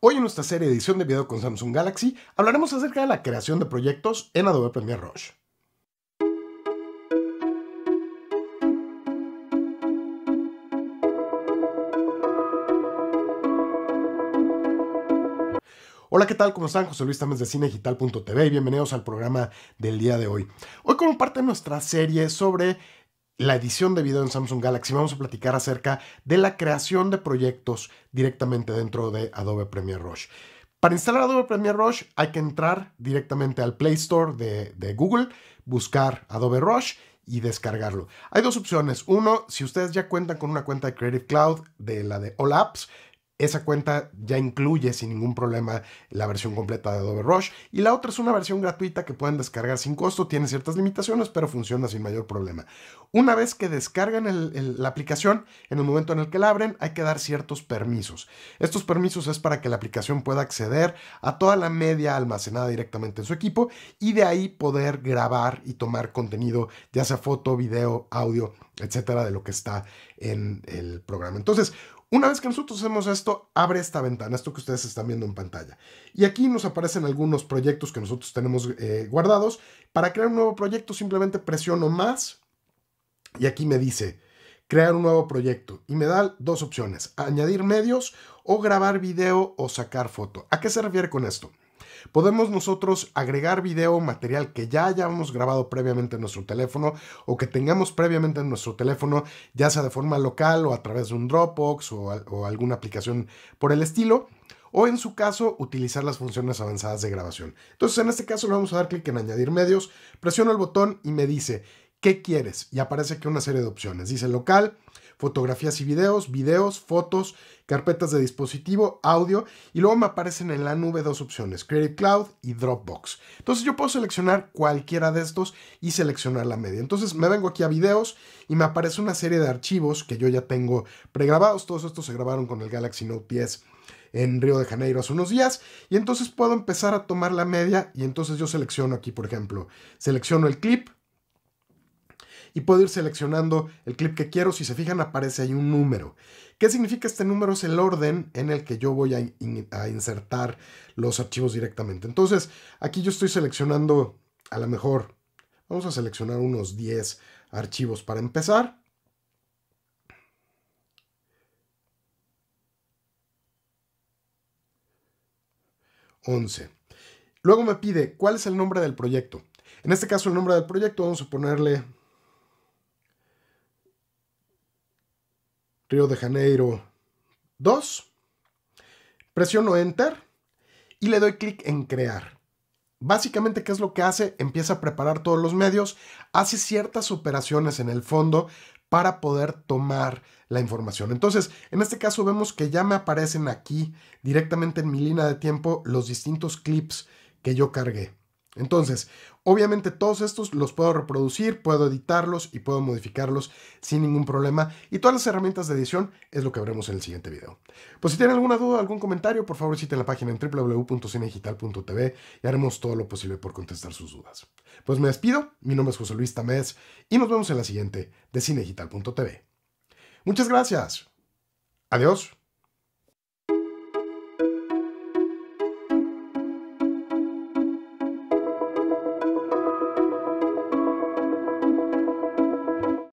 Hoy en nuestra serie edición de video con Samsung Galaxy hablaremos acerca de la creación de proyectos en Adobe Premiere Rush. Hola, ¿qué tal? ¿Cómo están? José Luis Tames de Digital.tv y bienvenidos al programa del día de hoy. Hoy como parte de nuestra serie sobre la edición de video en Samsung Galaxy, vamos a platicar acerca de la creación de proyectos directamente dentro de Adobe Premiere Rush. Para instalar Adobe Premiere Rush hay que entrar directamente al Play Store de, Google, buscar Adobe Rush y descargarlo. Hay dos opciones. Uno, si ustedes ya cuentan con una cuenta de Creative Cloud de la de All Apps, esa cuenta ya incluye sin ningún problema la versión completa de Adobe Rush. Y la otra es una versión gratuita que pueden descargar sin costo, tiene ciertas limitaciones, pero funciona sin mayor problema. Una vez que descargan la aplicación, en el momento en el que la abren, hay que dar ciertos permisos. Estos permisos es para que la aplicación pueda acceder a toda la media almacenada directamente en su equipo y de ahí poder grabar y tomar contenido, ya sea foto, video, audio, etcétera, de lo que está en el programa. Entonces, una vez que nosotros hacemos esto, abre esta ventana, esto que ustedes están viendo en pantalla. Y aquí nos aparecen algunos proyectos que nosotros tenemos eh, guardados. Para crear un nuevo proyecto simplemente presiono más y aquí me dice crear un nuevo proyecto y me da dos opciones, añadir medios o grabar video o sacar foto. ¿A qué se refiere con esto? Podemos nosotros agregar video, o material que ya hayamos grabado previamente en nuestro teléfono o que tengamos previamente en nuestro teléfono, ya sea de forma local o a través de un Dropbox o, o alguna aplicación por el estilo o en su caso utilizar las funciones avanzadas de grabación. Entonces en este caso le vamos a dar clic en añadir medios, presiono el botón y me dice ¿qué quieres? Y aparece aquí una serie de opciones. Dice local, fotografías y videos, videos, fotos, carpetas de dispositivo, audio y luego me aparecen en la nube dos opciones, Creative Cloud y Dropbox. Entonces yo puedo seleccionar cualquiera de estos y seleccionar la media. Entonces me vengo aquí a videos y me aparece una serie de archivos que yo ya tengo pregrabados. Todos estos se grabaron con el Galaxy Note 10 en Río de Janeiro hace unos días y entonces puedo empezar a tomar la media y entonces yo selecciono aquí, por ejemplo, selecciono el clip, y puedo ir seleccionando el clip que quiero. Si se fijan, aparece ahí un número. ¿Qué significa este número? Es el orden en el que yo voy a, insertar los archivos directamente. Entonces, aquí yo estoy seleccionando, a lo mejor, vamos a seleccionar unos 10 archivos para empezar. 11. Luego me pide cuál es el nombre del proyecto. En este caso el nombre del proyecto vamos a ponerle Río de Janeiro 2. Presiono Enter y le doy clic en Crear. Básicamente, ¿qué es lo que hace? Empieza a preparar todos los medios, hace ciertas operaciones en el fondo para poder tomar la información. Entonces, en este caso vemos que ya me aparecen aquí directamente en mi línea de tiempo los distintos clips que yo cargué. Entonces, obviamente todos estos los puedo reproducir, puedo editarlos y puedo modificarlos sin ningún problema. Y todas las herramientas de edición es lo que veremos en el siguiente video. Pues si tienen alguna duda, algún comentario, por favor visiten la página en www.cinedigital.tv y haremos todo lo posible por contestar sus dudas. Pues me despido, mi nombre es José Luis Tamés y nos vemos en la siguiente de cinegital.tv. Muchas gracias. Adiós.